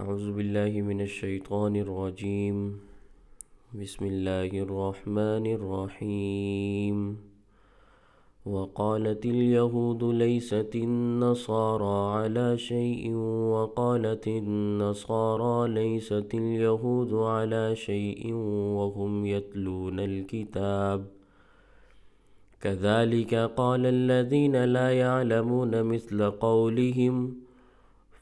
أعوذ بالله من الشيطان الرجيم بسم الله الرحمن الرحيم وقالت اليهود ليست النصارى على شيء وقالت النصارى ليست اليهود على شيء وهم يتلون الكتاب كذلك قال الذين لا يعلمون مثل قولهم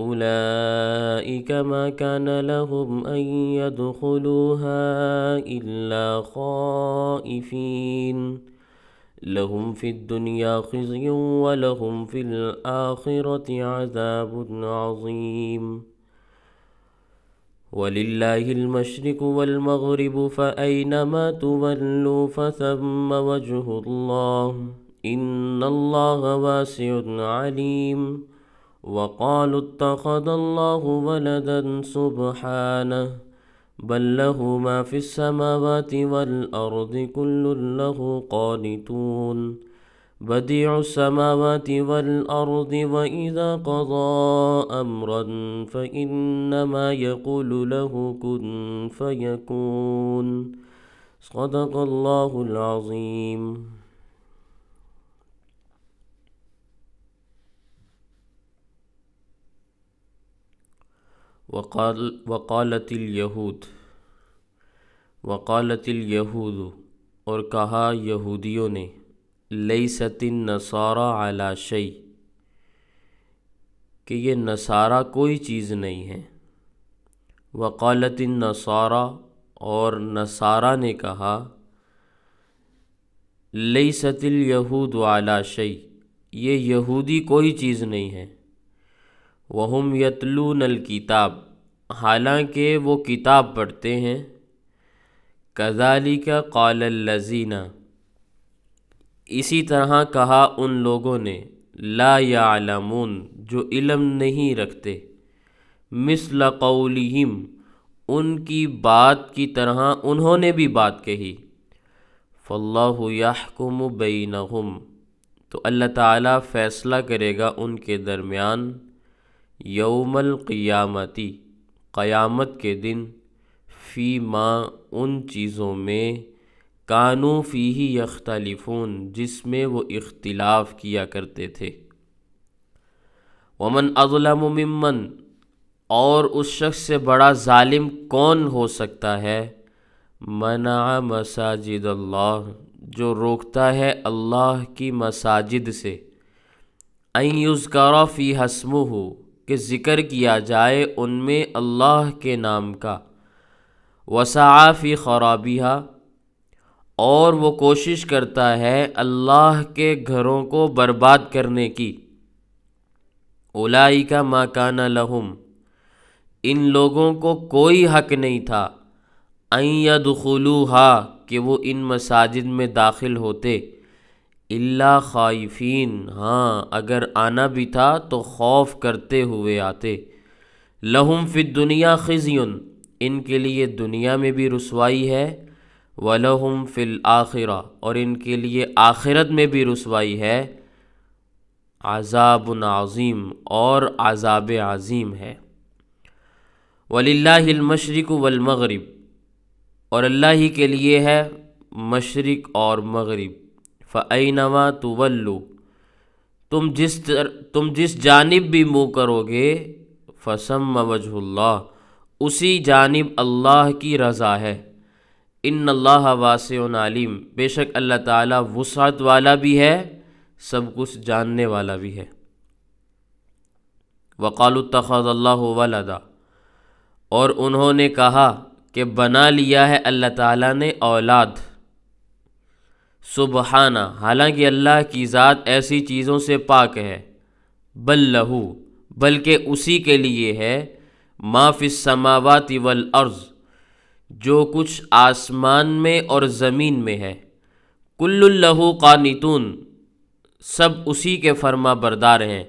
أولئك ما كان لهم أن يدخلوها إلا خائفين لهم في الدنيا خزي ولهم في الآخرة عذاب عظيم ولله المشرق والمغرب فأينما تولوا فثم وجه الله إن الله واسع عليم وقالوا اتخذ الله ولدا سبحانه بل له ما في السماوات والأرض كل له قانتون بديع السماوات والأرض وإذا قضى أمرا فإنما يقول له كن فيكون صدق الله العظيم वकाल यहूद वकालतलूद यहूद और कहा यहूदियों ने लई सतिन नसारा आला शई कि ये नसारा कोई चीज़ नहीं है वकालतिन नसारा और नसारा ने कहा लई सतिल यहूद वाला शई ये यहूदी कोई चीज़ नहीं है वहम नल किताब हालांकि वो किताब पढ़ते हैं कजाली का लज़ीना इसी तरह कहा उन लोगों ने ला यालमून जो इलम नहीं रखते मिसल कौलिहिम उनकी बात की तरह उन्होंने भी बात कही फ़ल्लाकुम याहकुम बैनहुम तो अल्लाह ताला फ़ैसला करेगा उनके दरमियान यौमल क़ियामती क़यामत के दिन फ़ी माँ उन चीज़ों में कानू फ़ी ही यख्तलिफ़ून जिसमें वो इख्तिलाफ़ किया करते थे वमन अज़लम ममन और उस शख्स से बड़ा ालिम कौन हो सकता है मना मसाजिद अल्लाह जो रोकता है अल्लाह की मसाजिद से अयुज़ करा फ़ी हसमु हो के ज़िक्र किया जाए उनमें अल्लाह के नाम का वसाफ़ी खराबिया और वो कोशिश करता है अल्लाह के घरों को बर्बाद करने की ओलाई का माकाना लहम इन लोगों को कोई हक नहीं था अँ या दुखलू हा कि वो इन मसाजिद में दाखिल होते इल्ला खाइफीन हाँ अगर आना भी था तो खौफ करते हुए आते लहुम फिद दुनिया खिजियन इनके लिए दुनिया में भी रसवाई है वलहुम फिल आखिरा और इनके लिए आखिरत में भी रसवाई है आज़ाब आज़ीम और आज़ाब आज़ीम है वलिल्लामशरक वलमगरब और अल्लाह ही के लिए है मशरक़ और मगरब फ़ैनवा तुवल्लु तुम जिस तर, तुम जिस जानब भी मुँह करोगे फसम वजहुल्ला उसी जानब अल्लाह की रज़ा है इन अल्लाह वास बेशक अल्लाह ताला वसात वाला भी है सब कुछ जानने वाला भी है वक़ाल तख़ल्ला और उन्होंने कहा कि बना लिया है अल्लाह ताला ने औलाद सुबहाना हालांकि अल्लाह की ज़ात ऐसी चीज़ों से पाक है बल लहू बल्कि उसी के लिए है माफिस समावाती वल अर्ज़ जो कुछ आसमान में और ज़मीन में है कुल्लहू कानतून सब उसी के फर्मा बरदार हैं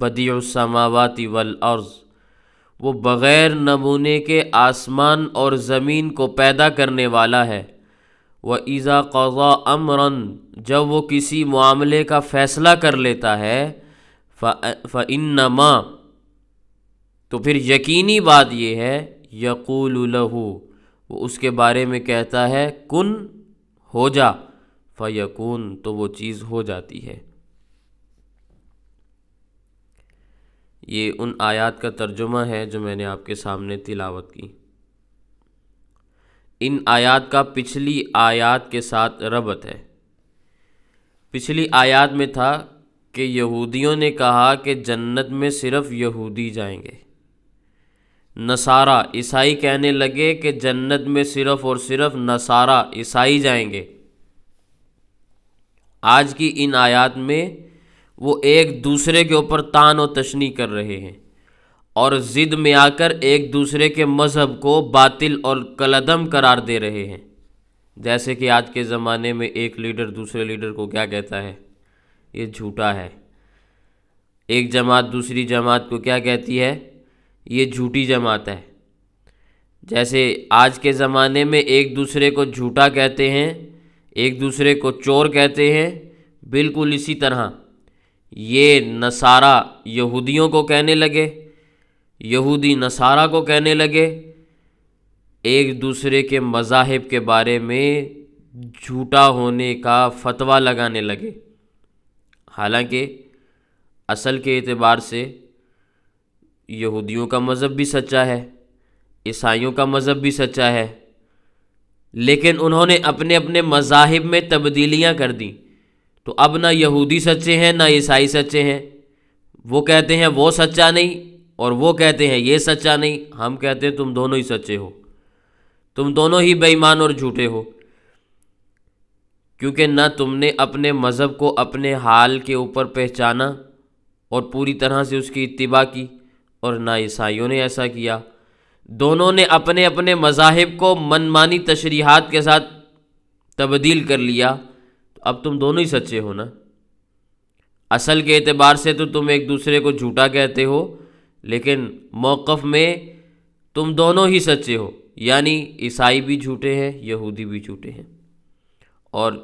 बदी समावाती वल अर्ज़ वो बग़ैर नमूने के आसमान और ज़मीन को पैदा करने वाला है व ईज़ा कौज़ा अमरन जब वो किसी मामले का फ़ैसला कर लेता है फ़ तो फिर यकीनी बात यह है यकूल लहू वो उसके बारे में कहता है कुन हो जा फ़यकून तो वो चीज़ हो जाती है ये उन आयात का तर्जुमा है जो मैंने आपके सामने तिलावत की इन आयात का पिछली आयात के साथ रबत है पिछली आयात में था कि यहूदियों ने कहा कि जन्नत में सिर्फ यहूदी जाएंगे नसारा ईसाई कहने लगे कि जन्नत में सिर्फ और सिर्फ नसारा ईसाई जाएंगे आज की इन आयात में वो एक दूसरे के ऊपर तान और तशनी कर रहे हैं और ज़िद में आकर एक दूसरे के मज़हब को बातिल और कलदम करार दे रहे हैं जैसे कि आज के ज़माने में एक लीडर दूसरे लीडर को क्या कहता है ये झूठा है एक जमात दूसरी जमात को क्या कहती है ये झूठी जमात है जैसे आज के ज़माने में एक दूसरे को झूठा कहते हैं एक दूसरे को चोर कहते हैं बिल्कुल इसी तरह ये नसारा यहूदियों को कहने लगे यहूदी नसारा को कहने लगे एक दूसरे के मज़ाहिब के बारे में झूठा होने का फतवा लगाने लगे हालांकि असल के एतबार से यहूदियों का मज़हब भी सच्चा है ईसाइयों का मज़हब भी सच्चा है लेकिन उन्होंने अपने अपने मज़ाहिब में तब्दीलियां कर दी तो अब ना यहूदी सच्चे हैं ना ईसाई सच्चे हैं वो कहते हैं वो सच्चा नहीं और वो कहते हैं ये सच्चा नहीं हम कहते हैं तुम दोनों ही सच्चे हो तुम दोनों ही बेईमान और झूठे हो क्योंकि ना तुमने अपने मज़हब को अपने हाल के ऊपर पहचाना और पूरी तरह से उसकी इतबा की और ना ईसाइयों ने ऐसा किया दोनों ने अपने अपने मजाहब को मनमानी तशरीहत के साथ तब्दील कर लिया तो अब तुम दोनों ही सच्चे हो ना असल के अतबार से तो तुम एक दूसरे को झूठा कहते हो लेकिन मौक़ में तुम दोनों ही सच्चे हो यानी ईसाई भी झूठे हैं यहूदी भी झूठे हैं और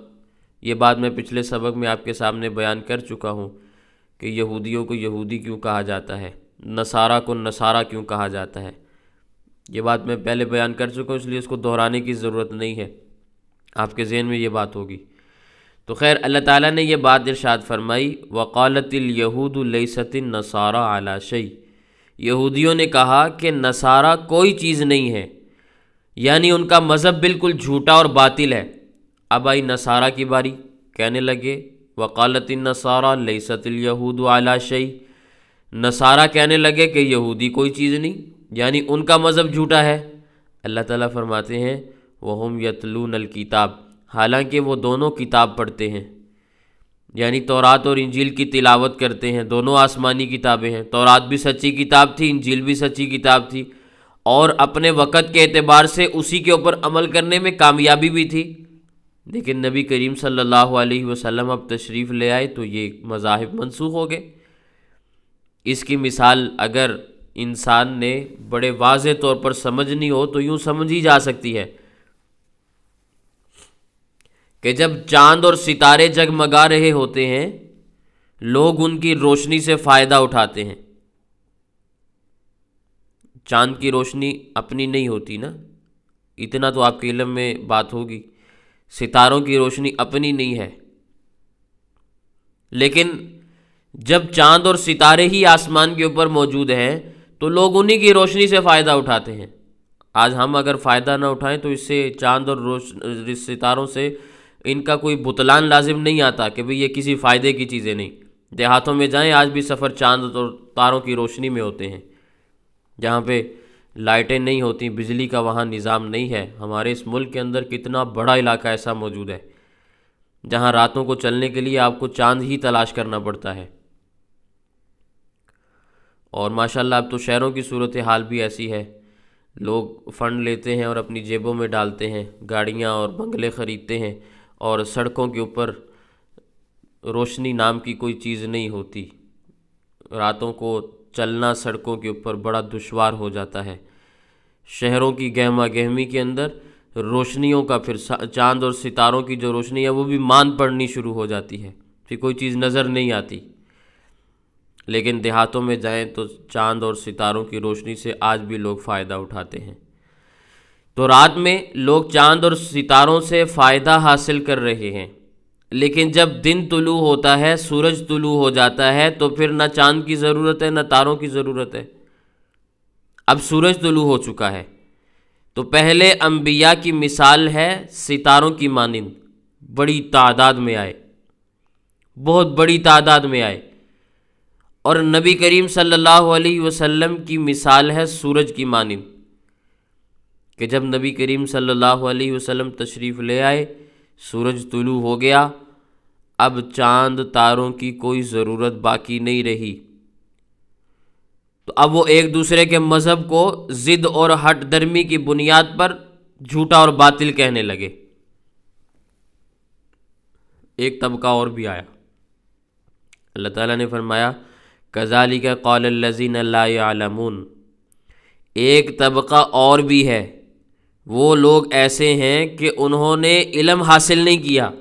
ये बात मैं पिछले सबक में आपके सामने बयान कर चुका हूँ कि यहूदियों को यहूदी क्यों कहा जाता है नसारा को नसारा क्यों कहा जाता है ये बात मैं पहले बयान कर चुका हूँ इसलिए इसको दोहराने की ज़रूरत नहीं है आपके जहन में ये बात होगी तो खैर अल्लाह ताला ने ये बात इरशाद फरमाई वकालतिल यहूद लईसतिन नसारा आला शई यहूदियों ने कहा कि नसारा कोई चीज़ नहीं है यानी उनका मज़हब बिल्कुल झूठा और बातिल है अब आई नसारा की बारी कहने लगे वकालत नसारा लईसतिल यहूद आलाशई नसारा कहने लगे कि यहूदी कोई चीज़ नहीं यानी उनका मज़हब झूठा है अल्लाह ताला फरमाते हैं वह यतलू नल किताब हालांकि वो दोनों किताब पढ़ते हैं यानी तौरात और इंजील की तिलावत करते हैं दोनों आसमानी किताबें हैं तौरात भी सच्ची किताब थी इंजील भी सच्ची किताब थी और अपने वक़्त के अतबार से उसी के ऊपर अमल करने में कामयाबी भी थी लेकिन नबी करीम सल्लल्लाहु अलैहि वसल्लम अब तशरीफ़ ले आए तो ये मज़ाहब मनसूख हो गए इसकी मिसाल अगर इंसान ने बड़े वाज तौर पर समझनी हो तो यूँ समझी जा सकती है कि जब चांद और सितारे जगमगा रहे होते हैं लोग उनकी रोशनी से फ़ायदा उठाते हैं चांद की रोशनी अपनी नहीं होती ना इतना तो आपके इलम में बात होगी सितारों की रोशनी अपनी नहीं है लेकिन जब चांद और सितारे ही आसमान के ऊपर मौजूद हैं तो लोग उन्हीं की रोशनी से फ़ायदा उठाते हैं आज हम अगर फ़ायदा ना उठाएं तो इससे चांद और रोश सितारों से इनका कोई बुतलान लाजिम नहीं आता कि भाई ये किसी फ़ायदे की चीज़ें नहीं देहातों में जाएं आज भी सफ़र चांद और तारों की रोशनी में होते हैं जहाँ पे लाइटें नहीं होती बिजली का वहाँ निज़ाम नहीं है हमारे इस मुल्क के अंदर कितना बड़ा इलाका ऐसा मौजूद है जहाँ रातों को चलने के लिए आपको चांद ही तलाश करना पड़ता है और माशाल्लाह अब तो शहरों की सूरत हाल भी ऐसी है लोग फ़ंड लेते हैं और अपनी जेबों में डालते हैं गाड़ियाँ और बंगले ख़रीदते हैं और सड़कों के ऊपर रोशनी नाम की कोई चीज़ नहीं होती रातों को चलना सड़कों के ऊपर बड़ा दुश्वार हो जाता है शहरों की गहमा गहमी के अंदर रोशनियों का फिर चांद और सितारों की जो रोशनी है वो भी मान पड़नी शुरू हो जाती है फिर कोई चीज़ नज़र नहीं आती लेकिन देहातों में जाएं तो चांद और सितारों की रोशनी से आज भी लोग फ़ायदा उठाते हैं तो रात में लोग चांद और सितारों से फ़ायदा हासिल कर रहे हैं लेकिन जब दिन तुलू होता है सूरज तुलू हो जाता है तो फिर ना चांद की ज़रूरत है ना तारों की ज़रूरत है अब सूरज तुलू हो चुका है तो पहले अम्बिया की मिसाल है सितारों की मानंद बड़ी तादाद में आए बहुत बड़ी तादाद में आए और नबी करीम सल्लल्लाहु अलैहि वसल्लम की मिसाल है सूरज की मानंद कि जब नबी करीम सल्लल्लाहु अलैहि वसल्लम तशरीफ़ ले आए सूरज तुलू हो गया अब चांद तारों की कोई ज़रूरत बाकी नहीं रही तो अब वो एक दूसरे के मज़हब को ज़िद और हट दर्मी की बुनियाद पर झूठा और बातिल कहने लगे एक तबका और भी आया अल्लाह ताला ने फरमाया कजाली का कौल लजीन अल्लाम एक तबका और भी है वो लोग ऐसे हैं कि उन्होंने इलम हासिल नहीं किया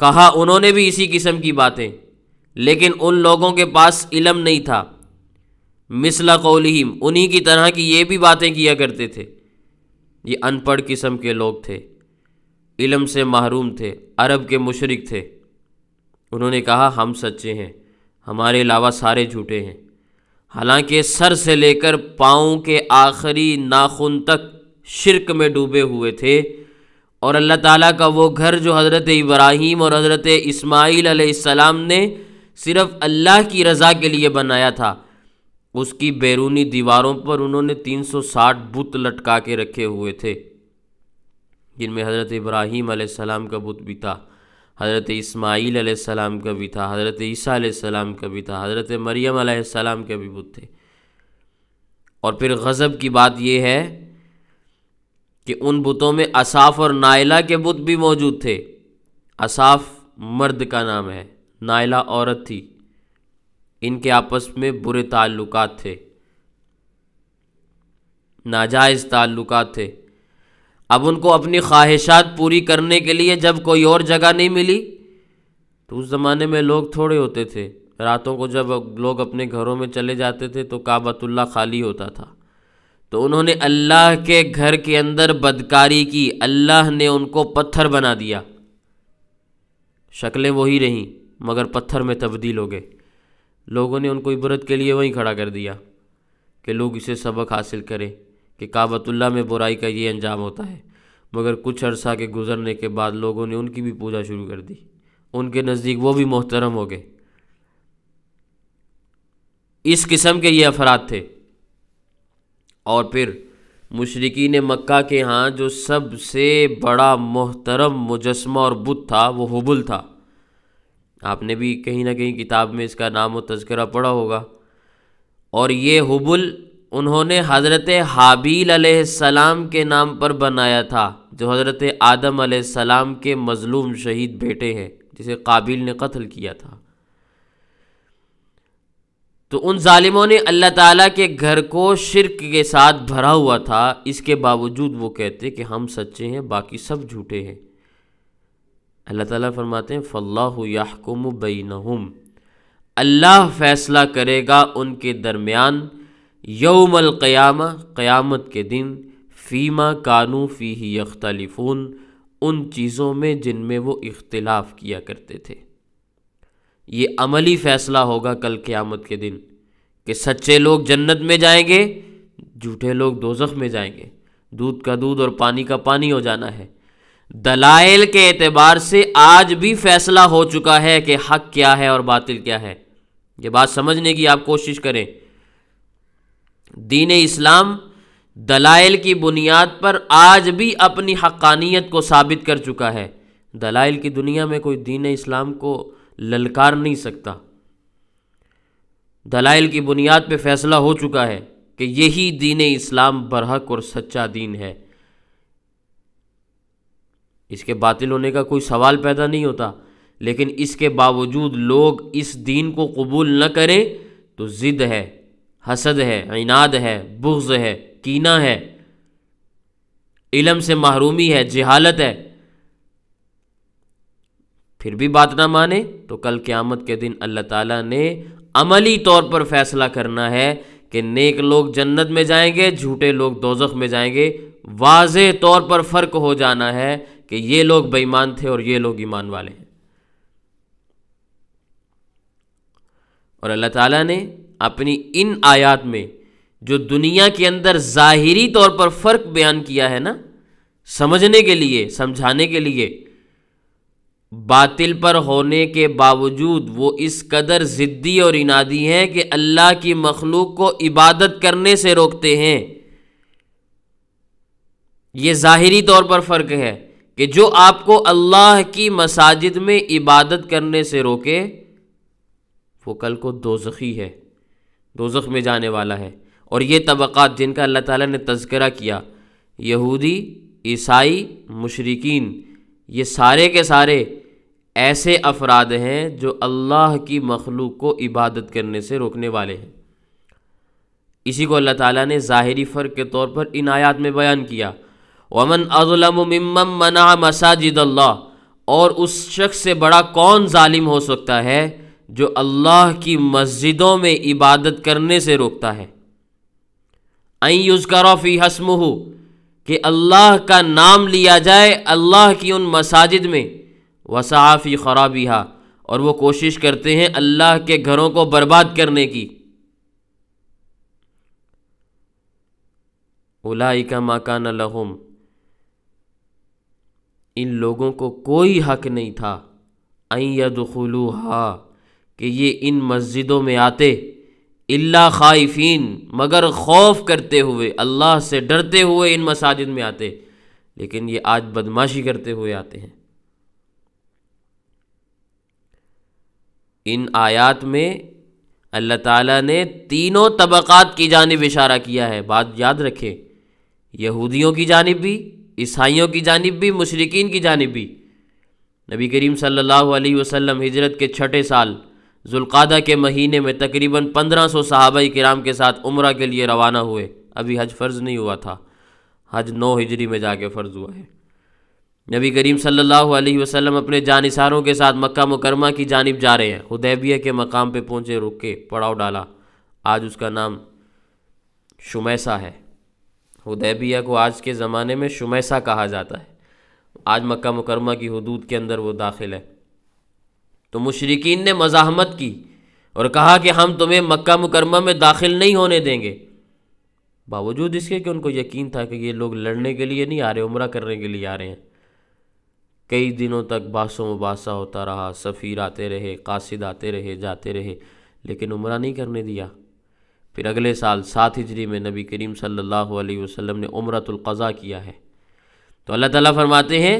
कहा उन्होंने भी इसी किस्म की बातें लेकिन उन लोगों के पास इलम नहीं था मिसला कौलीम उन्हीं की तरह की ये भी बातें किया करते थे ये अनपढ़ किस्म के लोग थे इलम से महरूम थे अरब के मुशरक थे उन्होंने कहा हम सच्चे हैं हमारे अलावा सारे झूठे हैं हालांकि सर से लेकर पाँव के आखिरी नाखून तक शिरक में डूबे हुए थे और अल्लाह ताला का वो घर जो हज़रत इब्राहीम और हज़रत इस्माईल अलैहिस्सलाम ने सिर्फ़ अल्लाह की रज़ा के लिए बनाया था उसकी बैरूनी दीवारों पर उन्होंने 360 बुत लटका के रखे हुए थे जिनमें हज़रत इब्राहीम अलैहिस्सलाम का बुत भी था हज़रत इसमाइल आसमाम का भी था हज़रत ईसा सलाम का भी था हज़रत मरियम सलाम के भी बुत थे और फिर गज़ब की बात यह है कि उन बुतों में असाफ और नायला के बुत भी मौजूद थे असाफ मर्द का नाम है नायला औरत थी इनके आपस में बुरे ताल्लुकात थे नाजायज़ ताल्लुकात थे अब उनको अपनी ख्वाहिशात पूरी करने के लिए जब कोई और जगह नहीं मिली तो उस ज़माने में लोग थोड़े होते थे रातों को जब लोग अपने घरों में चले जाते थे तो काबतुल्ला खाली होता था तो उन्होंने अल्लाह के घर के अंदर बदकारी की अल्लाह ने उनको पत्थर बना दिया शक्लें वही रहीं मगर पत्थर में तब्दील हो गए लोगों ने उनको इबरत के लिए वहीं खड़ा कर दिया कि लोग इसे सबक हासिल करें कि काबतुल्ला में बुराई का ये अंजाम होता है मगर कुछ अरसा के गुजरने के बाद लोगों ने उनकी भी पूजा शुरू कर दी उनके नज़दीक वो भी मोहतरम हो गए इस किस्म के ये अफराद थे और फिर ने मक्का के यहाँ जो सबसे बड़ा मोहतरम मुजस्मा और बुत था वो हुबुल था आपने भी कहीं ना कहीं किताब में इसका नाम व तस्करा पढ़ा होगा और ये हुबुल उन्होंने हज़रत हाबील सलाम के नाम पर बनाया था जो हज़रत आदम सलाम के मज़लूम शहीद बेटे हैं जिसे काबिल ने कत्ल किया था तो उन ालिमों ने अल्लाह ताला के घर को शिरक के साथ भरा हुआ था इसके बावजूद वो कहते कि हम सच्चे हैं बाकी सब झूठे हैं अल्लाह ताला फरमाते हैं फ़ल्लाह याकुम बैनहुम अल्लाह फ़ैसला करेगा उनके दरमियान यौमल क़याम क़यामत के दिन फ़ीमा कानू फ़ी ही यख्तलिफून उन चीज़ों में जिनमें वो इख्तलाफ किया करते थे ये अमली फ़ैसला होगा कल क़यामत के दिन कि सच्चे लोग जन्नत में जाएंगे झूठे लोग दोजख में जाएंगे दूध का दूध और पानी का पानी हो जाना है दलाइल के एतबार से आज भी फैसला हो चुका है कि हक क्या है और बातिल क्या है ये बात समझने की आप कोशिश करें दीन इस्लाम दलाइल की बुनियाद पर आज भी अपनी हकानियत को साबित कर चुका है दलाइल की दुनिया में कोई दीन इस्लाम को ललकार नहीं सकता दलाइल की बुनियाद पर फैसला हो चुका है कि यही दीन इस्लाम बरहक और सच्चा दीन है इसके बातिल होने का कोई सवाल पैदा नहीं होता लेकिन इसके बावजूद लोग इस दीन को कबूल न करें तो ज़िद है हसद है इनाद है बुग्ज़ है कीना है इलम से महरूमी है जहालत है फिर भी बात ना माने तो कल क़्यामत के दिन अल्लाह ताला ने अमली तौर पर फैसला करना है कि नेक लोग जन्नत में जाएंगे झूठे लोग दोजख में जाएंगे वाज तौर पर फ़र्क हो जाना है कि ये लोग बेईमान थे और ये लोग ईमान वाले हैं और अल्लाह ताला ने अपनी इन आयात में जो दुनिया के अंदर ज़ाहिरी तौर पर फ़र्क बयान किया है ना समझने के लिए समझाने के लिए बातिल पर होने के बावजूद वो इस कदर ज़िद्दी और इनादी हैं कि अल्लाह की मखलूक को इबादत करने से रोकते हैं ये ज़ाहरी तौर पर फ़र्क है कि जो आपको अल्लाह की मसाजिद में इबादत करने से रोके वो कल को दोजखी है दोजख में जाने वाला है और ये तबक़ात जिनका अल्लाह ताला ने तस्करा किया यहूदी ईसाई मुशरकिन ये सारे के सारे ऐसे अफराद हैं जो अल्लाह की मखलूक को इबादत करने से रोकने वाले हैं इसी को अल्लाह ताला ने ज़ाहरी फ़र्क के तौर पर इन आयात में बयान किया वमन अज़लम मना मसाजिद और उस शख्स से बड़ा कौन ालिम हो सकता है जो अल्लाह की मस्जिदों में इबादत करने से रोकता है आई युजकरफ़ी हसम हो कि अल्लाह का नाम लिया जाए अल्लाह की उन मसाजिद में वसाफ़ी हा और वो कोशिश करते हैं अल्लाह के घरों को बर्बाद करने की का माकान लहुम इन लोगों को कोई हक नहीं था अं हा कि ये इन मस्जिदों में आते इल्ला खाइफिन मगर खौफ करते हुए अल्लाह से डरते हुए इन मसाजिद में आते लेकिन ये आज बदमाशी करते हुए आते हैं इन आयात में अल्लाह ताला ने तीनों तबक़ात की जानब इशारा किया है बात याद रखें यहूदियों की जानब भी ईसाइयों की जानब भी मुशरकिन की जानब भी नबी करीम सल्लल्लाहु अलैहि वसल्लम हिजरत के छठे साल जुल्क़ादा के महीने में तकरीबन 1500 सौ सहाबा कराम के साथ उम्र के लिए रवाना हुए अभी हज फ़र्ज़ नहीं हुआ था हज नौ हिजरी में जाके फ़र्ज़ हुआ है नबी करीम सल्लल्लाहु अलैहि वसल्लम अपने जानिसारों के साथ मक्का मुकरमा की जानब जा रहे हैं हदैबिया के मकाम पे पहुँचे रुक के पड़ाव डाला आज उसका नाम शुमैसा है हदैबिया को आज के ज़माने में शुमैसा कहा जाता है आज मक्का मुकरमा की हदूद के अंदर वो दाखिल है तो मुशरकिन ने मज़ामत की और कहा कि हम तुम्हें मक्का मुकरमा में दाखिल नहीं होने देंगे बावजूद इसके कि उनको यकीन था कि ये लोग लड़ने के लिए नहीं आ रहे उम्र करने के लिए आ रहे हैं कई दिनों तक बासो मुबासा होता रहा सफ़ीर आते रहे कासिद आते रहे जाते रहे लेकिन उम्र नहीं करने दिया फिर अगले साल सात हिजरी में नबी करीम सल्लल्लाहु अलैहि वसल्लम ने उम्रतुल्क़ा किया है तो अल्लाह ताला फरमाते हैं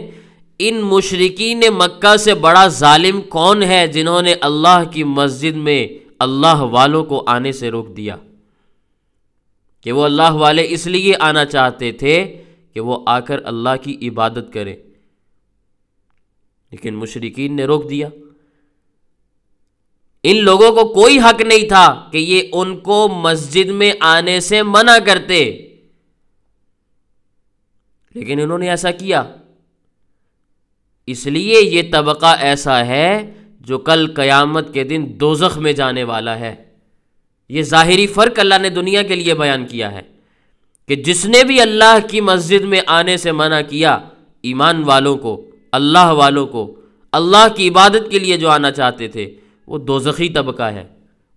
इन मुशरकिन मक्का से बड़ा ालिम कौन है जिन्होंने अल्लाह की मस्जिद में अल्लाह वालों को आने से रोक दिया कि वो अल्लाह वाले इसलिए आना चाहते थे कि वो आकर अल्लाह की इबादत करें लेकिन मुशरकिन ने रोक दिया इन लोगों को कोई हक नहीं था कि ये उनको मस्जिद में आने से मना करते लेकिन इन्होंने ऐसा किया इसलिए ये तबका ऐसा है जो कल क़यामत के दिन दोजख में जाने वाला है ये ज़ाहरी फ़र्क अल्लाह ने दुनिया के लिए बयान किया है कि जिसने भी अल्लाह की मस्जिद में आने से मना किया ईमान वालों को अल्लाह वालों को अल्लाह की इबादत के लिए जो आना चाहते थे वो दोजखी तबका है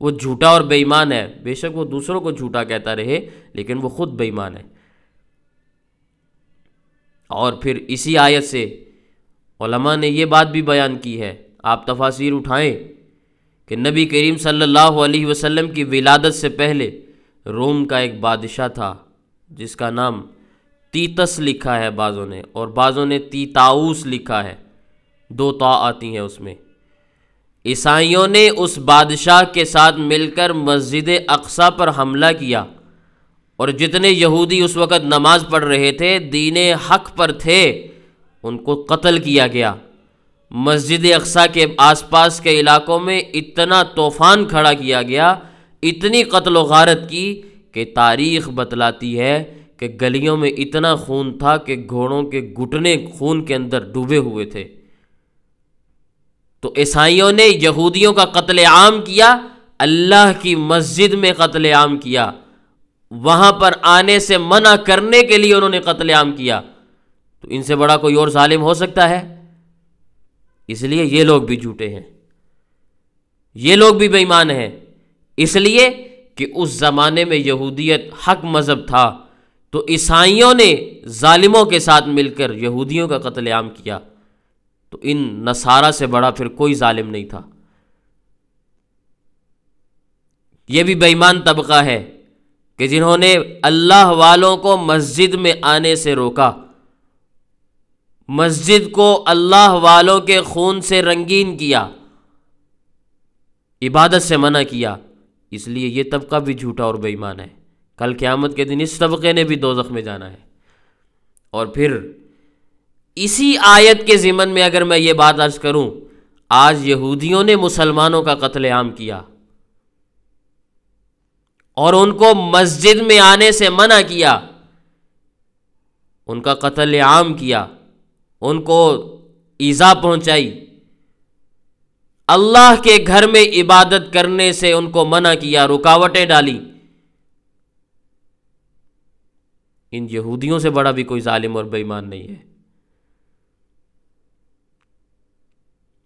वो झूठा और बेईमान है बेशक वो दूसरों को झूठा कहता रहे लेकिन वो खुद बेईमान है और फिर इसी आयत से ने यह बात भी बयान की है आप तफासिर उठाएं कि नबी करीम सल्लल्लाहु अलैहि वसल्लम की विलादत से पहले रोम का एक बादशाह था जिसका नाम तीतस लिखा है बाज़ों ने और बाज़ों ने तीताऊस लिखा है दो ता आती हैं उसमें ईसाइयों ने उस बादशाह के साथ मिलकर मस्जिद अक्सा पर हमला किया और जितने यहूदी उस वक़्त नमाज़ पढ़ रहे थे दीन हक पर थे उनको कत्ल किया गया मस्जिद अक्सा के आसपास के इलाकों में इतना तूफ़ान खड़ा किया गया इतनी कत्ल वारत की कि तारीख बतलाती है कि गलियों में इतना खून था कि घोड़ों के घुटने खून के अंदर डूबे हुए थे तो ईसाइयों ने यहूदियों का कत्ल आम किया अल्लाह की मस्जिद में कत्ल आम किया वहाँ पर आने से मना करने के लिए उन्होंने कत्ल आम किया तो इनसे बड़ा कोई और ालिम हो सकता है इसलिए ये लोग भी झूठे हैं ये लोग भी बेईमान हैं इसलिए कि उस ज़माने में यहूदियत हक मज़हब था तो ईसाइयों ने ालिमों के साथ मिलकर यहूदियों का कत्लेआम किया तो इन नसारा से बड़ा फिर कोई ालिम नहीं था यह भी बेईमान तबका है कि जिन्होंने अल्लाह वालों को मस्जिद में आने से रोका मस्जिद को अल्लाह वालों के खून से रंगीन किया इबादत से मना किया इसलिए यह तबका भी झूठा और बेईमान है कल क़्यामत के दिन इस तबके ने भी दोजख में जाना है और फिर इसी आयत के ज़िमन में अगर मैं ये बात अर्ज करूं आज यहूदियों ने मुसलमानों का कत्लेआम किया और उनको मस्जिद में आने से मना किया उनका कत्लेआम किया उनको ईज़ा पहुंचाई अल्लाह के घर में इबादत करने से उनको मना किया रुकावटें डाली इन यहूदियों से बड़ा भी कोई ालिम और बेईमान नहीं है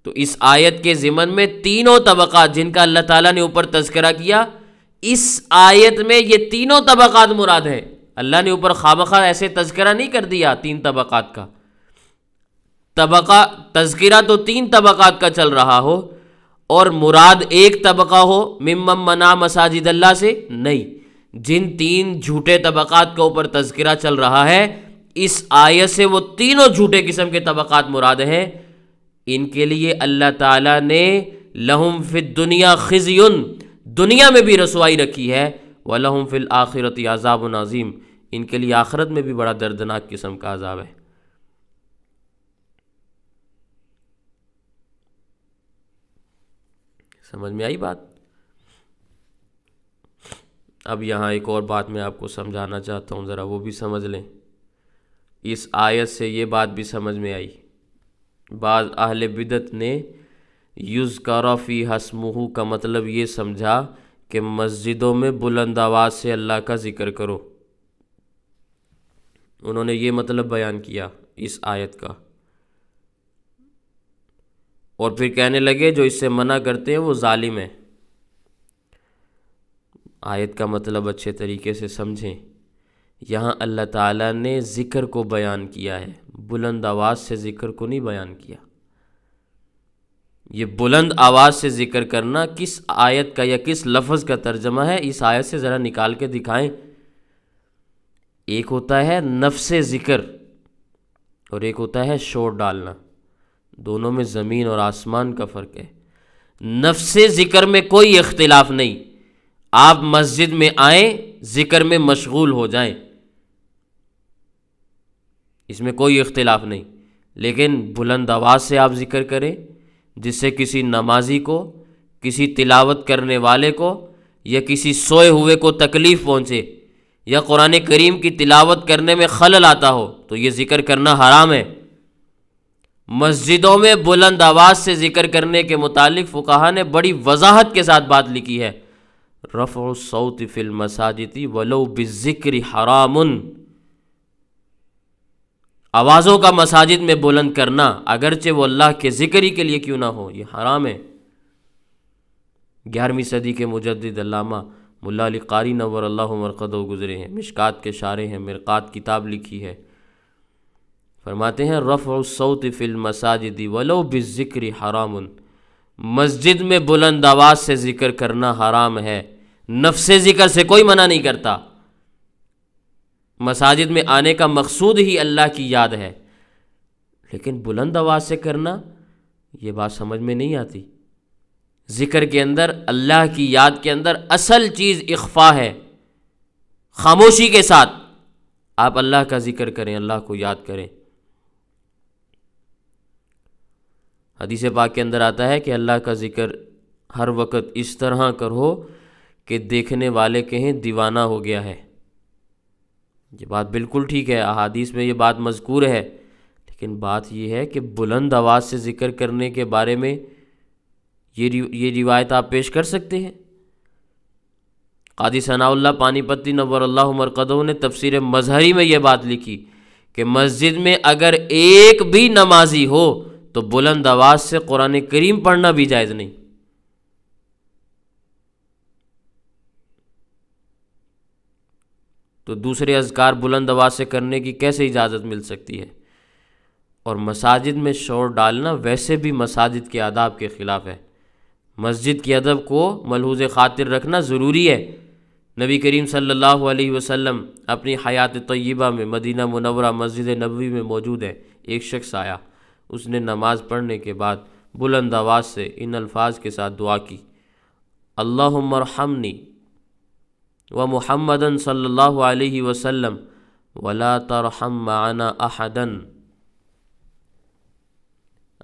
तो इस आयत के ज़िमन में तीनों तबक़ात जिनका अल्लाह ताला ने ऊपर तस्करा किया इस आयत में ये तीनों तबक़ात मुराद हैं अल्लाह ने ऊपर खामखा ऐसे तस्करा नहीं कर दिया तीन तबक़ात का तबका तस्करा तो तीन तबक़ात का चल रहा हो और मुराद एक तबका हो मिम्म मना मसाजिद अल्लाह से नहीं जिन तीन झूठे तबक़ात के ऊपर तस्करा चल रहा है इस आयत से वो तीनों झूठे किस्म के तबक़ात मुराद हैं इनके लिए अल्लाह ताला ने लहुम फिद दुनिया खिजयन दुनिया में भी रसवाई रखी है व लहम फिल आखिरत अज़ाब नाजीम इनके लिए आखिरत में भी बड़ा दर्दनाक किस्म का अजाब है समझ में आई बात अब यहाँ एक और बात मैं आपको समझाना चाहता हूँ ज़रा वो भी समझ लें इस आयत से ये बात भी समझ में आई बाद अहल बिदत ने करफी हसमहू का मतलब ये समझा कि मस्जिदों में बुलंद आवाज़ से अल्लाह का ज़िक्र करो उन्होंने ये मतलब बयान किया इस आयत का और फिर कहने लगे जो इससे मना करते हैं वो ालिम है आयत का मतलब अच्छे तरीके से समझें यहाँ अल्लाह ताला ने ज़िक्र को बयान किया है बुलंद आवाज़ से ज़िक्र को नहीं बयान किया ये बुलंद आवाज़ से ज़िक्र करना किस आयत का या किस लफ्ज़ का तर्जमा है इस आयत से ज़रा निकाल के दिखाएं एक होता है से ज़िक्र और एक होता है शोर डालना दोनों में ज़मीन और आसमान का फ़र्क है नफ्स ज़िक्र में कोई इख्तिलाफ नहीं आप मस्जिद में आए ज़िक्र में मशगूल हो जाएं इसमें कोई इख्तिलाफ नहीं लेकिन बुलंद आवाज़ से आप ज़िक्र करें जिससे किसी नमाजी को किसी तिलावत करने वाले को या किसी सोए हुए को तकलीफ़ पहुँचे या कुरान करीम की तिलावत करने में खलल आता हो तो ये ज़िक्र करना हराम है मस्जिदों में बुलंद आवाज़ से जिक्र करने के मुतालिक फ़ुकाहा ने बड़ी वजाहत के साथ बात लिखी है रफ़ौत फिल मसाजिदी वलो बिजिक्र हराम आवाज़ों का मसाजिद में बुलंद करना अगरचे वो अल्लाह के जिक्र ही के लिए क्यों ना हो ये हराम है ग्यारहवीं सदी के मुजदामा मुला अली कारी नवर अल्लाह मरकद गुज़रे हैं मिशकात के शारे हैं मिरक़ात किताब लिखी है फरमाते हैं रफ़ौत मसाजिदी वलो बिक्र हराम मस्जिद में बुलंद आवाज़ से ज़िक्र करना हराम है नफ्स ज़िक्र से कोई मना नहीं करता मसाजिद में आने का मकसूद ही अल्लाह की याद है लेकिन बुलंद आवाज़ से करना ये बात समझ में नहीं आती ज़िक्र के अंदर अल्लाह की याद के अंदर असल चीज़ इख़फ़ा है खामोशी के साथ आप अल्लाह का ज़िक्र करें अल्लाह को याद करें हदीस पाक के अंदर आता है कि अल्लाह का ज़िक्र हर वक्त इस तरह करो कि देखने वाले कहें दीवाना हो गया है ये बात बिल्कुल ठीक है अहादीस में ये बात मजकूर है लेकिन बात यह है कि बुलंद आवाज़ से ज़िक्र करने के बारे में ये रि, ये रिवायत आप पेश कर सकते हैं कादी सनाउल्ला पानीपति नवर अल्लाह मरकदों ने तफसीर मजहरी में यह बात लिखी कि मस्जिद में अगर एक भी नमाजी हो तो बुलंद आवाज से कुरान करीम पढ़ना भी जायज़ नहीं तो दूसरे अजकार बुलंद आवाज से करने की कैसे इजाज़त मिल सकती है और मसाजिद में शोर डालना वैसे भी मसाजिद के आदाब के ख़िलाफ़ है मस्जिद के अदब को मलहूज ख़ातिर रखना ज़रूरी है नबी करीम सल्लल्लाहु अलैहि वसल्लम अपनी हयात तय्यबा में मदीना मुनवरा मस्जिद नबवी में मौजूद है एक शख्स आया उसने नमाज पढ़ने के बाद बुलंद आवाज़ से इन अल्फाज के साथ दुआ की अल्लाहमरहमनी व मुहम्मदन सल्लल्लाहु अलैहि वसल्लम वला तरहम माना अहदन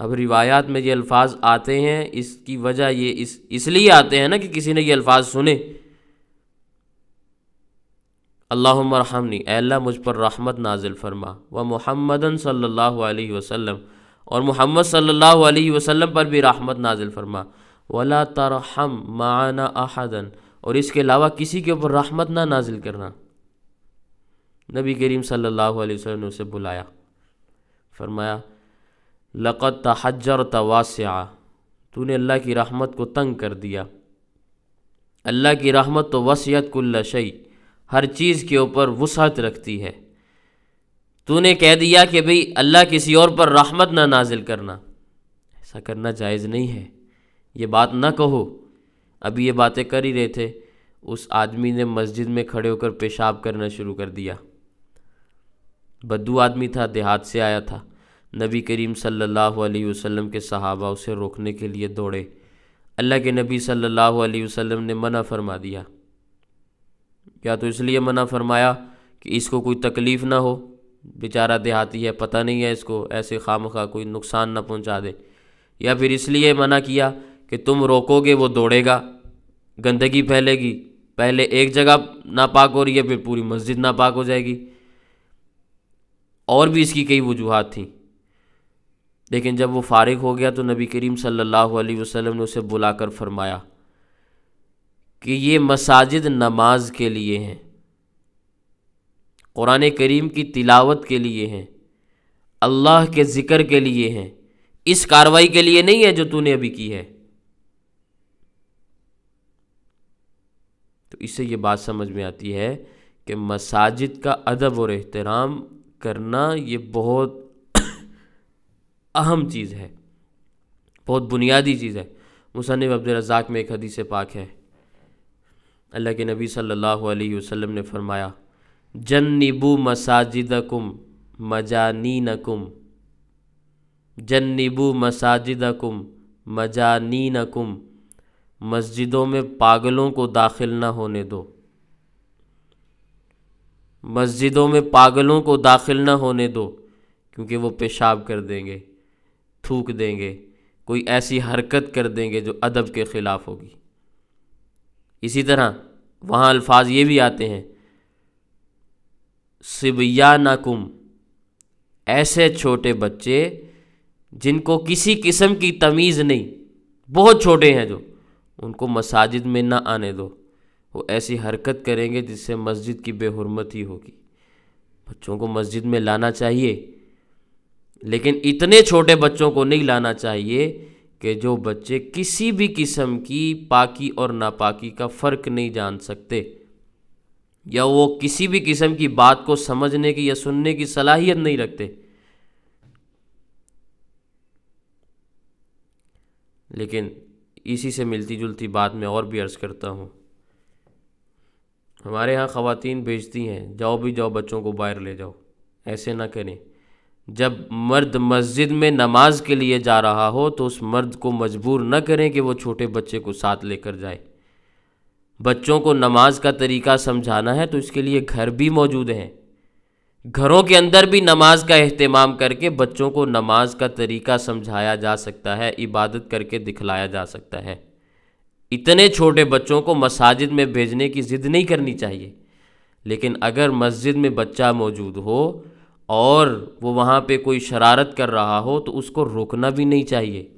अब रिवायात में ये अल्फाज आते हैं इसकी वजह ये इस इसलिए आते हैं ना कि किसी ने ये अल्फाज सुने अल्लाहमरहमनी अल्लाह मुझ पर रहमत नाजिल फरमा व मुहम्मदन सल्लल्लाहु अलैहि वसल्लम और मोहम्मद सल्लल्लाहु अलैहि वसल्लम पर भी राहमत नाजिल फरमा वला तरहम माना अहदन और इसके अलावा किसी के ऊपर राहमत ना नाजिल करना नबी करीम सल्लल्लाहु अलैहि वसल्लम ने उसे बुलाया फरमाया लक़त तहजर तवास्या तूने अल्लाह की राहमत को तंग कर दिया अल्लाह की राहमत तो वसीत कुल्ला शई हर चीज़ के ऊपर वसअत रखती है तूने कह दिया कि भाई अल्लाह किसी और पर रहमत ना नाजिल करना ऐसा करना जायज़ नहीं है ये बात ना कहो अभी ये बातें कर ही रहे थे उस आदमी ने मस्जिद में खड़े होकर पेशाब करना शुरू कर दिया बद्दू आदमी था देहात से आया था नबी करीम सल्लल्लाहु अलैहि वसल्लम के सहाबा उसे रोकने के लिए दौड़े अल्लाह के नबी सल्लल्लाहु अलैहि वसल्लम ने मना फरमा दिया या तो इसलिए मना फरमाया कि इसको कोई तकलीफ़ ना हो बेचारा देहाती है पता नहीं है इसको ऐसे खाम खा कोई नुकसान ना पहुंचा दे या फिर इसलिए मना किया कि तुम रोकोगे वो दौड़ेगा गंदगी फैलेगी पहले एक जगह नापाक हो रही है फिर पूरी मस्जिद नापाक हो जाएगी और भी इसकी कई वजूहत थी लेकिन जब वो फारिग हो गया तो नबी करीम सल्लल्लाहु अलैहि वसल्लम ने उसे बुलाकर फरमाया कि ये मसाजिद नमाज के लिए हैं क़ुरान करीम की तिलावत के लिए हैं अल्लाह के ज़िक्र के लिए हैं इस कार्रवाई के लिए नहीं है जो तूने अभी की है तो इससे ये बात समझ में आती है कि मसाजिद का अदब और एहतराम करना ये बहुत अहम चीज़ है बहुत बुनियादी चीज़ है मुसनफ़ अब्दुलरजाक में एक हदीस पाक है अल्लाह के नबी सल्लल्लाहु अलैहि वसल्लम ने फरमाया जन्निबू मसाजिदकुम मजानीनकुम जन्निबू मसाजिदकुम मजानीनकुम मस्जिदों में पागलों को दाखिल न होने दो मस्जिदों में पागलों को दाखिल न होने दो क्योंकि वो पेशाब कर देंगे थूक देंगे कोई ऐसी हरकत कर देंगे जो अदब के ख़िलाफ़ होगी इसी तरह वहाँ अल्फाज ये भी आते हैं सिबयानकुम ऐसे छोटे बच्चे जिनको किसी किस्म की तमीज़ नहीं बहुत छोटे हैं जो उनको मसाजिद में ना आने दो वो ऐसी हरकत करेंगे जिससे मस्जिद की बेहरमती होगी बच्चों को मस्जिद में लाना चाहिए लेकिन इतने छोटे बच्चों को नहीं लाना चाहिए कि जो बच्चे किसी भी किस्म की पाकी और नापाकी का फ़र्क नहीं जान सकते या वो किसी भी किस्म की बात को समझने की या सुनने की सलाहियत नहीं रखते लेकिन इसी से मिलती जुलती बात मैं और भी अर्ज़ करता हूँ हमारे यहाँ ख़वातीन भेजती हैं जाओ भी जाओ बच्चों को बाहर ले जाओ ऐसे ना करें जब मर्द मस्जिद में नमाज के लिए जा रहा हो तो उस मर्द को मजबूर न करें कि वो छोटे बच्चे को साथ लेकर जाए बच्चों को नमाज का तरीका समझाना है तो इसके लिए घर भी मौजूद हैं घरों के अंदर भी नमाज का अहतमाम करके बच्चों को नमाज का तरीका समझाया जा सकता है इबादत करके दिखलाया जा सकता है इतने छोटे बच्चों को मसाजिद में भेजने की ज़िद नहीं करनी चाहिए लेकिन अगर मस्जिद में बच्चा मौजूद हो और वो वहाँ पे कोई शरारत कर रहा हो तो उसको रोकना भी नहीं चाहिए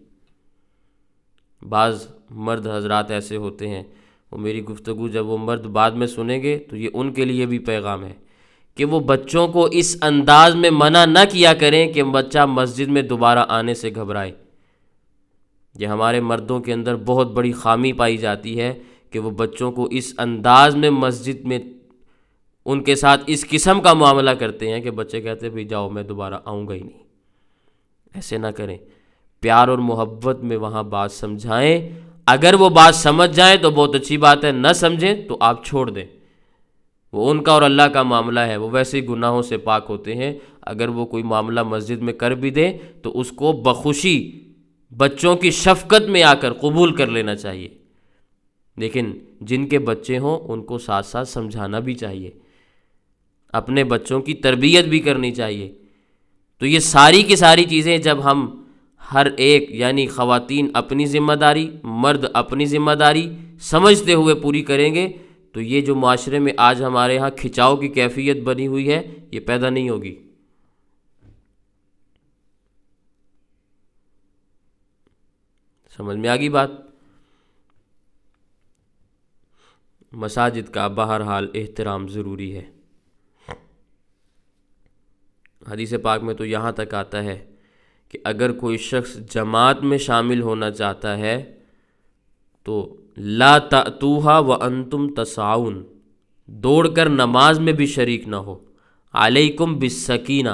बाज़ मर्द हजरात ऐसे होते हैं और मेरी गुफ्तु जब वो मर्द बाद में सुनेंगे तो ये उनके लिए भी पैगाम है कि वो बच्चों को इस अंदाज में मना ना किया करें कि बच्चा मस्जिद में दोबारा आने से घबराए ये हमारे मर्दों के अंदर बहुत बड़ी खामी पाई जाती है कि वो बच्चों को इस अंदाज में मस्जिद में उनके साथ इस किस्म का मामला करते हैं कि बच्चे कहते हैं भाई जाओ मैं दोबारा आऊँगा ही नहीं ऐसे ना करें प्यार और मोहब्बत में वहाँ बात समझाएं अगर वो बात समझ जाए तो बहुत अच्छी बात है न समझें तो आप छोड़ दें वो उनका और अल्लाह का मामला है वो वैसे ही गुनाहों से पाक होते हैं अगर वो कोई मामला मस्जिद में कर भी दें तो उसको बखुशी बच्चों की शफकत में आकर कबूल कर लेना चाहिए लेकिन जिनके बच्चे हों उनको साथ साथ समझाना भी चाहिए अपने बच्चों की तरबियत भी करनी चाहिए तो ये सारी की सारी चीज़ें जब हम हर एक यानी ख़वातीन अपनी ज़िम्मेदारी मर्द अपनी ज़िम्मेदारी समझते हुए पूरी करेंगे तो ये जो माशरे में आज हमारे यहाँ खिंचाव की कैफियत बनी हुई है ये पैदा नहीं होगी समझ में आ गई बात मसाजिद का बहरहाल एहतराम ज़रूरी है हदीस पाक में तो यहाँ तक आता है कि अगर कोई शख्स जमात में शामिल होना चाहता है तो ला तूहा व अंतुम तसाउन दौड़कर नमाज में भी शरीक ना हो आलकुम बिसकीना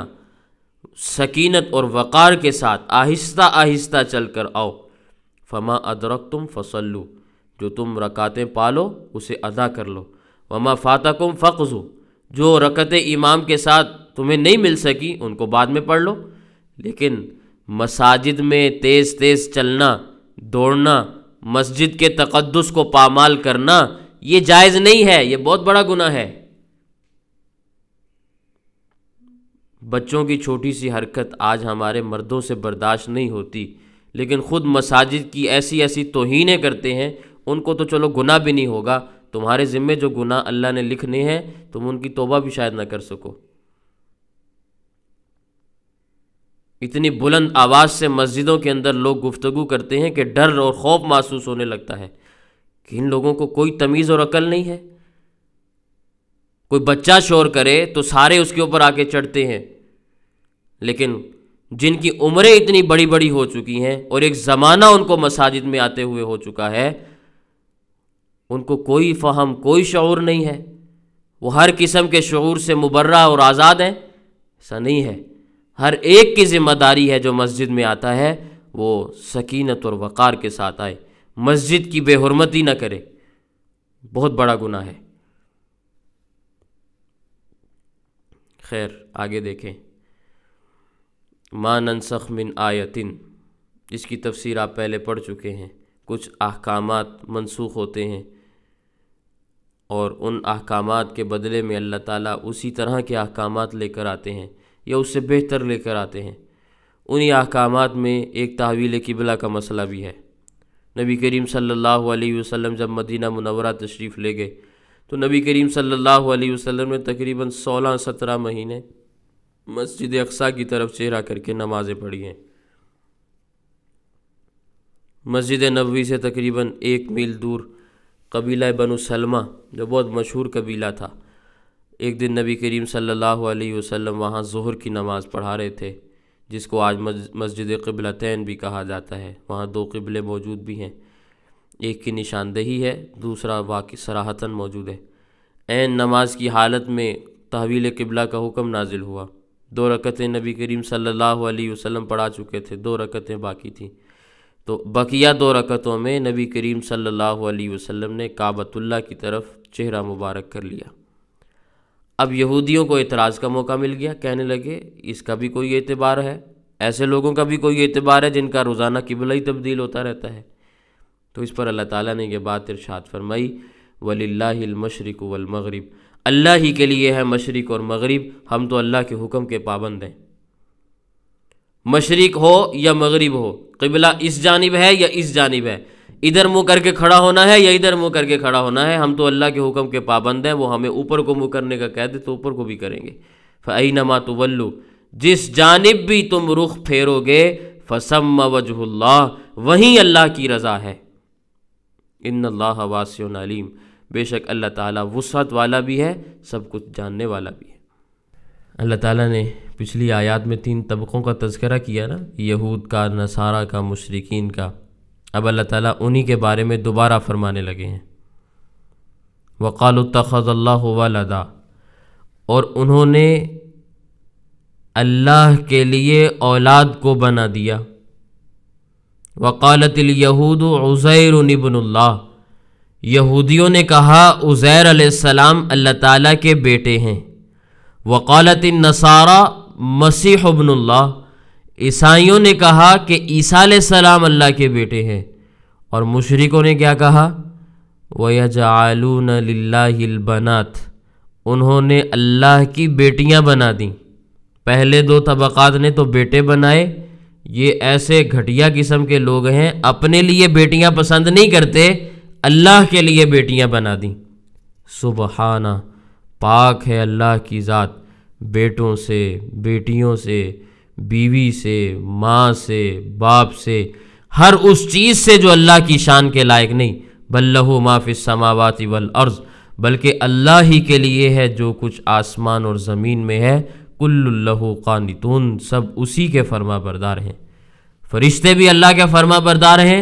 सकीनत और वक़ार के साथ आहिस्ता आहिस्ता चल कर आओ फमा अदरक तुम फसलू जो तुम रकातें पालो उसे अदा कर लो वमा फ़ातकुम फ़्ज़ू जो रकत इमाम के साथ तुम्हें नहीं मिल सकी उनको बाद में पढ़ लो लेकिन मसाजिद में तेज़ तेज़ चलना दौड़ना मस्जिद के तकदस को पामाल करना ये जायज़ नहीं है ये बहुत बड़ा गुना है बच्चों की छोटी सी हरकत आज हमारे मर्दों से बर्दाश्त नहीं होती लेकिन ख़ुद मसाजिद की ऐसी ऐसी तोहने करते हैं उनको तो चलो गुना भी नहीं होगा तुम्हारे ज़िम्मे जो गुना अल्लाह ने लिखने हैं तुम उनकी तोबा भी शायद ना कर सको इतनी बुलंद आवाज़ से मस्जिदों के अंदर लोग गुफ्तगु करते हैं कि डर और खौफ महसूस होने लगता है कि इन लोगों को कोई तमीज़ और अकल नहीं है कोई बच्चा शोर करे तो सारे उसके ऊपर आके चढ़ते हैं लेकिन जिनकी उम्रें इतनी बड़ी बड़ी हो चुकी हैं और एक ज़माना उनको मसाजिद में आते हुए हो चुका है उनको कोई फहम कोई शौर नहीं है वो हर किस्म के शौर से मुबर्रा और आज़ाद हैं ऐसा नहीं है हर एक की जिम्मेदारी है जो मस्जिद में आता है वो सकीनत और वक़ार के साथ आए मस्जिद की बेहरमती ना करे बहुत बड़ा गुना है खैर आगे देखें मान अनसख मिन आयतिन इसकी तफसीर आप पहले पढ़ चुके हैं कुछ अहकाम मनसूख होते हैं और उन अहकाम के बदले में अल्लाह ताला उसी तरह के अहकाम लेकर आते हैं या उससे बेहतर लेकर आते हैं उन्हीं अहकाम में एक तहवील किबला का मसला भी है नबी करीम सल्लल्लाहु अलैहि वसल्लम जब मदीना मुनवरा तशरीफ़ ले गए तो नबी करीम सल्लल्लाहु अलैहि वसल्लम ने तकरीबन सोलह सत्रह महीने मस्जिद अक्सा की तरफ चेहरा करके नमाज़ें पढ़ी हैं मस्जिद नबी से तकरीबन एक मील दूर कबीला बनु सलमा जो बहुत मशहूर कबीला था एक दिन नबी करीम सल्लल्लाहु अलैहि वसल्लम वहाँ जहर की नमाज़ पढ़ा रहे थे जिसको आज मस्जिद कबलतैन भी कहा जाता है वहाँ दो किबले मौजूद भी हैं एक की निशानदेही है दूसरा वाकई सराहतन मौजूद है एन नमाज की हालत में तहवील किबला का हुक्म नाजिल हुआ दो रकतें नबी करीम सल्लल्लाहु अलैहि वसल्लम पढ़ा चुके थे दो रकतें बाकी थीं तो बकिया दो रकतों में नबी करीम सल्लल्लाहु अलैहि वसल्लम ने काबतुल्ला की तरफ चेहरा मुबारक कर लिया अब यहूदियों को एतराज़ का मौका मिल गया कहने लगे इसका भी कोई एतबार है ऐसे लोगों का भी कोई एतबार है जिनका रोज़ाना किबला ही तब्दील होता रहता है तो इस पर अल्लाह ताला ने यह बात इरशाद फरमाई वलिल्लामशरक वलमगरब अल्लाह ही के लिए है मशरक और मगरब हम तो अल्लाह के हुक्म के पाबंद हैं मशरक हो या मगरब हो किबला इस जानब है या इस जानब है इधर मुंह करके खड़ा होना है या इधर मुंह करके खड़ा होना है हम तो अल्लाह के हुक्म के पाबंद हैं वो हमें ऊपर को मुंह करने का कह दे तो ऊपर को भी करेंगे फ़ई नमा तो वल्लु जिस जानब भी तुम रुख फेरोगे फसम वजहल्ला वहीं अल्लाह की रज़ा है इन अल्लाह वासन बेशक अल्लाह ताला वसत वाला भी है सब कुछ जानने वाला भी है अल्लाह ताला ने पिछली आयत में तीन तबक़ों का तस्करा किया ना यहूद का नसारा का मशरकिन का अब अल्लाह ताला उन्हीं के बारे में दोबारा फरमाने लगे हैं वक़ाल वदा और उन्होंने अल्लाह के लिए औलाद को बना दिया यहूद उज़ैर नबनल्ला यहूदियों ने कहा उज़ैर अलैहिस्सलाम अल्लाह ताला के बेटे हैं वकालत नसारा मसीह अबनल्ला ईसाइयों ने कहा कि ईसा सलाम अल्लाह के बेटे हैं और मुशरकों ने क्या कहा वजालून लाबनात उन्होंने अल्लाह की बेटियां बना दी पहले दो तबक़ात ने तो बेटे बनाए ये ऐसे घटिया किस्म के लोग हैं अपने लिए बेटियां पसंद नहीं करते अल्लाह के लिए बेटियां बना दी सुबहाना पाक है अल्लाह की ज़ात बेटों से बेटियों से बीवी से माँ से बाप से हर उस चीज़ से जो अल्लाह की शान के लायक नहीं बल्लहु माफ़ समावाती वल अर्ज़ बल्कि अल्लाह ही के लिए है जो कुछ आसमान और ज़मीन में है कुल्लहु कानतून सब उसी के फरमा बरदार हैं फरिश्ते भी अल्लाह के फर्मा बरदार हैं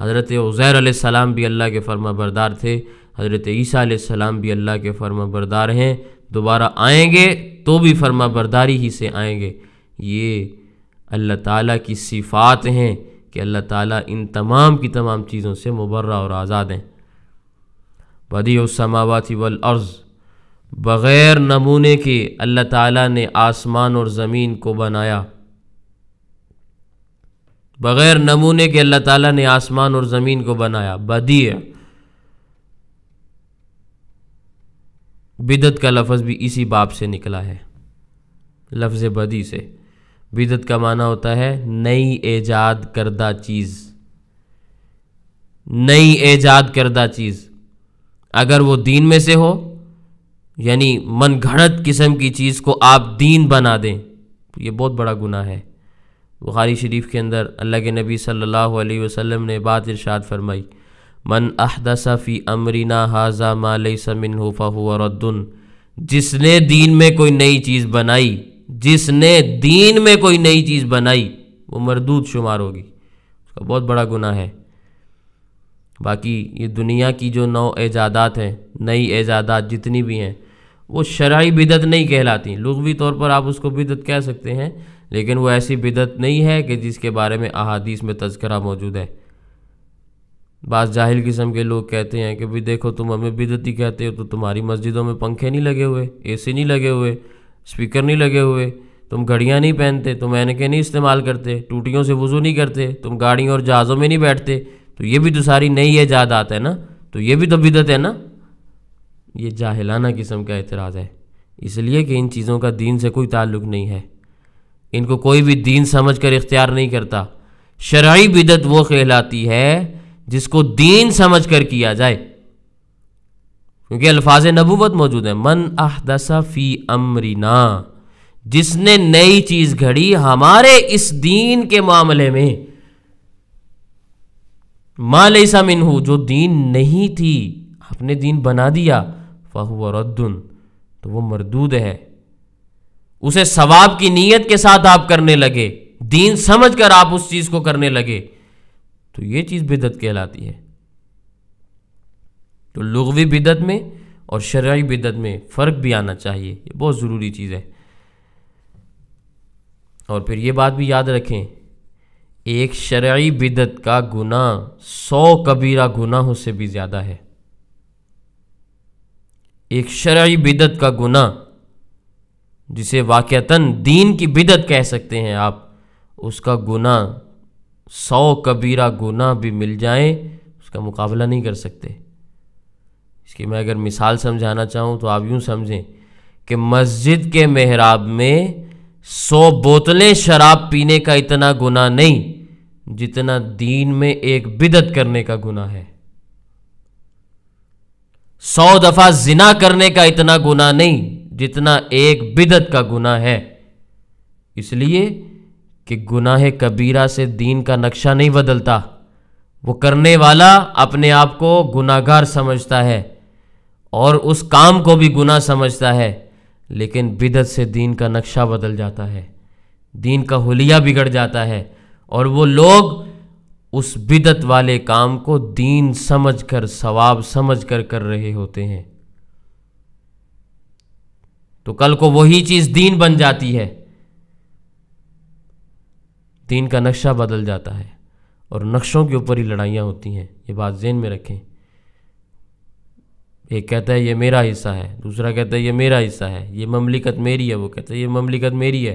हज़रत उज़ैर सलाम भी अल्लाह के फरमा बरदार थे हज़रत ईसा सलाम भी अल्लाह के फर्मा बरदार हैं दोबारा आएंगे तो भी फर्मा बरदारी ही से आएंगे ये अल्लाह ताला की सिफ़ात हैं कि अल्लाह ताला इन तमाम की तमाम चीज़ों से मुबर्रा और आज़ाद हैं बदी समावाती वल अर्ज़ बग़ैर नमूने के अल्लाह ताला ने आसमान और ज़मीन को बनाया बग़ैर नमूने के अल्लाह ताला ने आसमान और ज़मीन को बनाया बदी बिदत का लफ्ज़ भी इसी बाप से निकला है लफ्ज़ बदी से बिदत का माना होता है नई ऐजाद करदा चीज़ नई ऐजाद करदा चीज़ अगर वो दीन में से हो यानी मन घड़त किस्म की चीज़ को आप दीन बना दें ये बहुत बड़ा गुना है बुखारी शरीफ के अंदर अल्लाह के नबी सल्लल्लाहु अलैहि वसल्लम ने बात इरशाद फरमाई मन अहदसा फ़ी अमरीना हाजा मालई समिन होफ़ा हुआ रद्दन जिसने दीन में कोई नई चीज़ बनाई जिसने दीन में कोई नई चीज़ बनाई वो मरदूद शुमार होगी उसका बहुत बड़ा गुना है बाकी ये दुनिया की जो नौ एजादात हैं नई एजादात जितनी भी हैं वो शराई बिदत नहीं कहलाती लगवी तौर पर आप उसको बिदत कह सकते हैं लेकिन वो ऐसी बिदत नहीं है कि जिसके बारे में अहादीस में तस्करा मौजूद है बाज़ जाहिल किस्म के लोग कहते हैं कि भाई देखो तुम हमें बिदत ही कहते हो तो तुम्हारी मस्जिदों में पंखे नहीं लगे हुए ए नहीं लगे हुए स्पीकर नहीं लगे हुए तुम घड़ियाँ नहीं पहनते तुम एनके नहीं इस्तेमाल करते टूटियों से वज़ू नहीं करते तुम गाड़ियों और जहाज़ों में नहीं बैठते तो ये भी तो सारी नई ईजादात है ना तो ये भी तो बिदत है ना ये जाहिलाना किस्म का एतराज़ है इसलिए कि इन चीज़ों का दीन से कोई ताल्लुक नहीं है इनको कोई भी दीन समझ कर इख्तियार नहीं करता शराई बिदत वो कहलाती है जिसको दीन समझ कर किया जाए क्योंकि अल्फाज नबूवत मौजूद है मन अहदसा फ़ी अमरीना जिसने नई चीज़ घड़ी हमारे इस दीन के मामले में मालसा मिनहू जो दीन नहीं थी अपने दीन बना दिया फहू रद्दन तो वो मरदूद है उसे सवाब की नीयत के साथ आप करने लगे दीन समझकर आप उस चीज़ को करने लगे तो ये चीज़ बिदत कहलाती है तो लगवी बिदत में और शर्य बिदत में फ़र्क भी आना चाहिए ये बहुत ज़रूरी चीज़ है और फिर ये बात भी याद रखें एक शर्य बिदत का गुना सौ कबीरा गुनाहों से भी ज़्यादा है एक शर्य बिदत का गुना जिसे वाक़ता दीन की बिदत कह सकते हैं आप उसका गुना सौ कबीरा गुना भी मिल जाए उसका मुकाबला नहीं कर सकते इसकी मैं अगर मिसाल समझाना चाहूँ तो आप यूँ समझें कि मस्जिद के मेहराब में सौ बोतलें शराब पीने का इतना गुना नहीं जितना दीन में एक बिदत करने का गुना है सौ दफा जिना करने का इतना गुना नहीं जितना एक बिदत का गुना है इसलिए कि गुनाह कबीरा से दीन का नक्शा नहीं बदलता वो करने वाला अपने आप को गुनागार समझता है और उस काम को भी गुनाह समझता है लेकिन बिदत से दीन का नक्शा बदल जाता है दीन का हुलिया बिगड़ जाता है और वो लोग उस बिदत वाले काम को दीन समझकर सवाब समझकर कर रहे होते हैं तो कल को वही चीज दीन बन जाती है दीन का नक्शा बदल जाता है और नक्शों के ऊपर ही लड़ाइयाँ होती हैं ये बात जेन में रखें एक कहता है ये मेरा हिस्सा है दूसरा कहता है ये मेरा हिस्सा है ये ममलिकत मेरी है वो कहता है ये ममलिकत मेरी है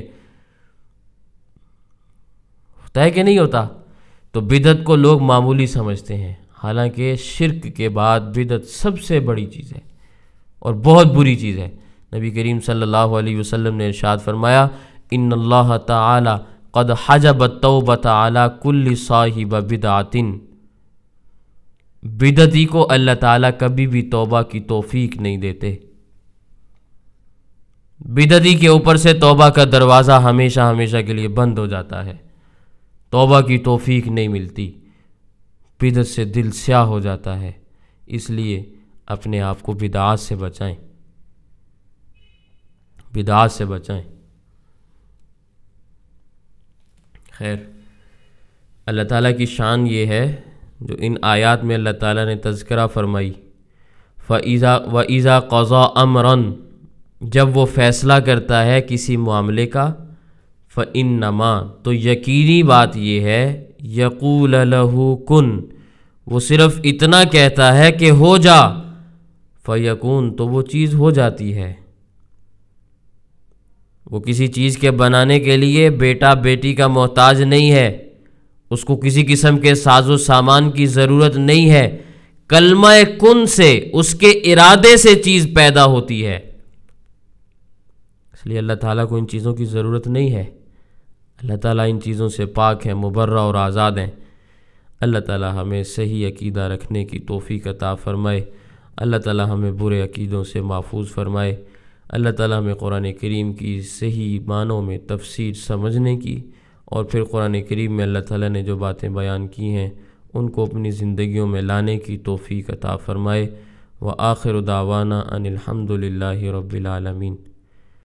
होता है कि नहीं होता तो बिदत को लोग मामूली समझते हैं हालांकि शिरक के बाद बिदत सबसे बड़ी चीज़ है और बहुत बुरी चीज़ है नबी करीम सल्लल्लाहु अलैहि वसल्लम ने इरशाद फरमाया इन अल्लाह ताला कद हजब तौबत आला कुल्ली साहिब बिदातिन बिदती को अल्लाह ताला कभी भी तोबा की तोफीक नहीं देते बिदती के ऊपर से तोबा का दरवाज़ा हमेशा हमेशा के लिए बंद हो जाता है तोबा की तोफीक नहीं मिलती बिदत से दिल स्याह हो जाता है इसलिए अपने आप को बिदात से बचाएं बिदात से बचाएं खैर अल्लाह ताला की शान ये है जो इन आयात में अल्लाह ताला ने तस्करा फरमाई फ़ीज़ा ईज़ा कज़ा अमरन जब वो फ़ैसला करता है किसी मामले का फ़िन नमा तो यकीनी बात ये है यकूल लहू कन वो सिर्फ़ इतना कहता है कि हो जा फ़यकून तो वो चीज़ हो जाती है वो किसी चीज़ के बनाने के लिए बेटा बेटी का मोहताज नहीं है उसको किसी किस्म के साजो सामान की ज़रूरत नहीं है कलमा कुन से उसके इरादे से चीज़ पैदा होती है इसलिए अल्लाह ताला को इन चीज़ों की ज़रूरत नहीं है अल्लाह ताला इन चीज़ों से पाक है मुबर्रा और आज़ाद हैं अल्लाह ताला हमें सही अकीदा रखने की तोफ़ी ता फ़रमाए अल्लाह ताला हमें बुरे अकीदों से महफूज फ़रमाए अल्लाह ताला हमें कुरान करीम की सही मानों में तफसीर समझने की और फिर कुरान करीम में अल्लाह ताला ने जो बातें बयान की हैं उनको अपनी ज़िंदगियों में लाने की तोफ़ी अता फ़रमाए व आखिर दावाना अनिलहमदिल्ला रबालमीन